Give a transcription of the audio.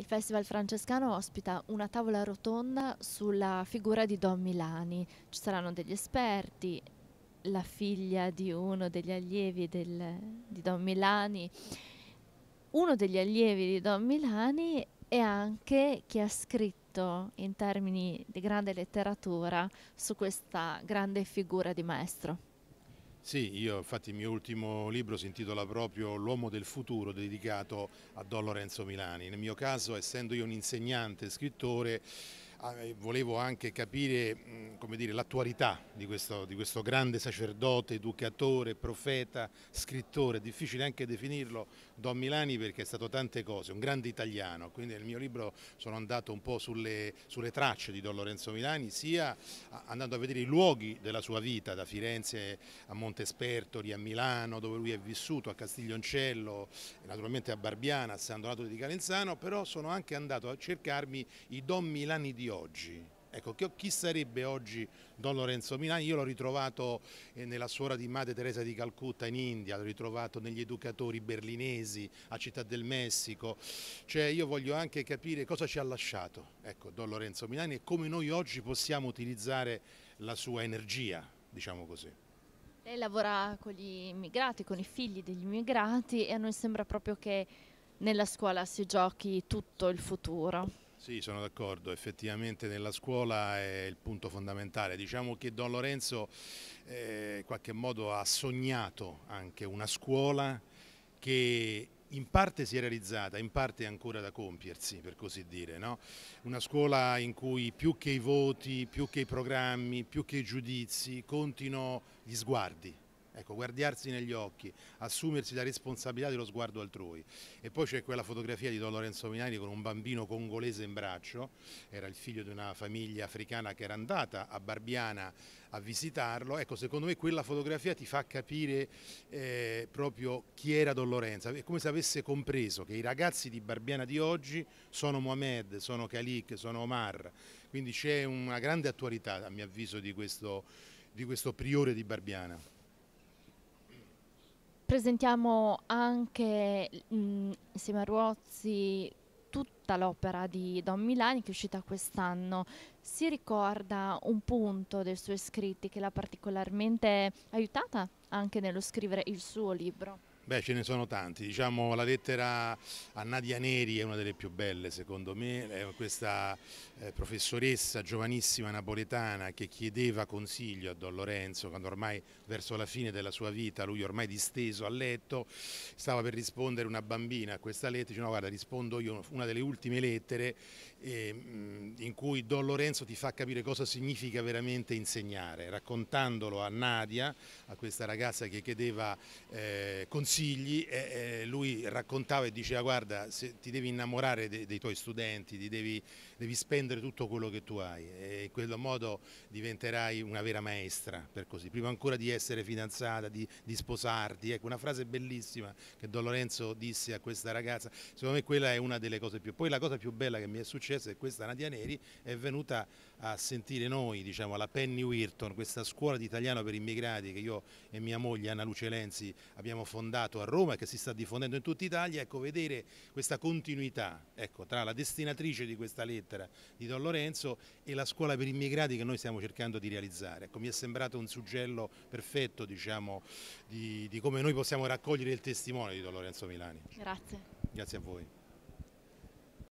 Il Festival Francescano ospita una tavola rotonda sulla figura di Don Milani. Ci saranno degli esperti, la figlia di uno degli allievi del, di Don Milani, uno degli allievi di Don Milani e anche chi ha scritto in termini di grande letteratura su questa grande figura di maestro. Sì, io infatti il mio ultimo libro si intitola proprio L'uomo del futuro dedicato a Don Lorenzo Milani. Nel mio caso, essendo io un insegnante e scrittore, Ah, volevo anche capire l'attualità di, di questo, grande sacerdote, educatore, profeta, scrittore, è difficile anche definirlo, Don Milani perché è stato tante cose, un grande italiano, quindi nel mio libro sono andato un po' sulle, sulle tracce di Don Lorenzo Milani, sia andando a vedere i luoghi della sua vita, da Firenze a Montespertori, a Milano, dove lui è vissuto, a Castiglioncello, naturalmente a Barbiana, a San Donato di Calenzano, però sono anche andato a cercarmi i Don Milani di oggi? Ecco, chi sarebbe oggi Don Lorenzo Milani? Io l'ho ritrovato eh, nella suora di Madre Teresa di Calcutta in India, l'ho ritrovato negli educatori berlinesi a Città del Messico, cioè io voglio anche capire cosa ci ha lasciato ecco, Don Lorenzo Milani e come noi oggi possiamo utilizzare la sua energia, diciamo così. Lei lavora con gli immigrati, con i figli degli immigrati e a noi sembra proprio che nella scuola si giochi tutto il futuro. Sì, sono d'accordo, effettivamente nella scuola è il punto fondamentale. Diciamo che Don Lorenzo eh, in qualche modo ha sognato anche una scuola che in parte si è realizzata, in parte è ancora da compiersi, per così dire. No? Una scuola in cui più che i voti, più che i programmi, più che i giudizi, contino gli sguardi Ecco, guardiarsi negli occhi, assumersi la responsabilità dello sguardo altrui. E poi c'è quella fotografia di Don Lorenzo Minari con un bambino congolese in braccio, era il figlio di una famiglia africana che era andata a Barbiana a visitarlo. Ecco, secondo me quella fotografia ti fa capire eh, proprio chi era Don Lorenzo. È come se avesse compreso che i ragazzi di Barbiana di oggi sono Mohamed, sono Khalik, sono Omar. Quindi c'è una grande attualità, a mio avviso, di questo, di questo priore di Barbiana presentiamo anche mh, insieme a Ruozzi tutta l'opera di Don Milani che è uscita quest'anno. Si ricorda un punto dei suoi scritti che l'ha particolarmente aiutata anche nello scrivere il suo libro? Beh, ce ne sono tanti. Diciamo, la lettera a Nadia Neri è una delle più belle, secondo me. È questa eh, professoressa giovanissima napoletana che chiedeva consiglio a Don Lorenzo, quando ormai verso la fine della sua vita, lui ormai disteso a letto, stava per rispondere una bambina a questa lettera. Dice, no, guarda, rispondo io una delle ultime lettere eh, in cui Don Lorenzo ti fa capire cosa significa veramente insegnare, raccontandolo a Nadia, a questa ragazza che chiedeva eh, consiglio consigli e, lui raccontava e diceva guarda se ti devi innamorare de, dei tuoi studenti, devi, devi, spendere tutto quello che tu hai e in quel modo diventerai una vera maestra per così, prima ancora di essere fidanzata, di, di sposarti, ecco una frase bellissima che Don Lorenzo disse a questa ragazza, secondo me quella è una delle cose più, poi la cosa più bella che mi è successa è che questa Nadia Neri è venuta a sentire noi, diciamo alla Penny Wirton, questa scuola di italiano per immigrati che io e mia moglie Anna Luce Lenzi abbiamo fondato dato a Roma e che si sta diffondendo in tutta Italia, ecco, vedere questa continuità ecco, tra la destinatrice di questa lettera di Don Lorenzo e la scuola per immigrati che noi stiamo cercando di realizzare. Ecco, mi è sembrato un suggello perfetto diciamo, di, di come noi possiamo raccogliere il testimone di Don Lorenzo Milani. Grazie. Grazie a voi.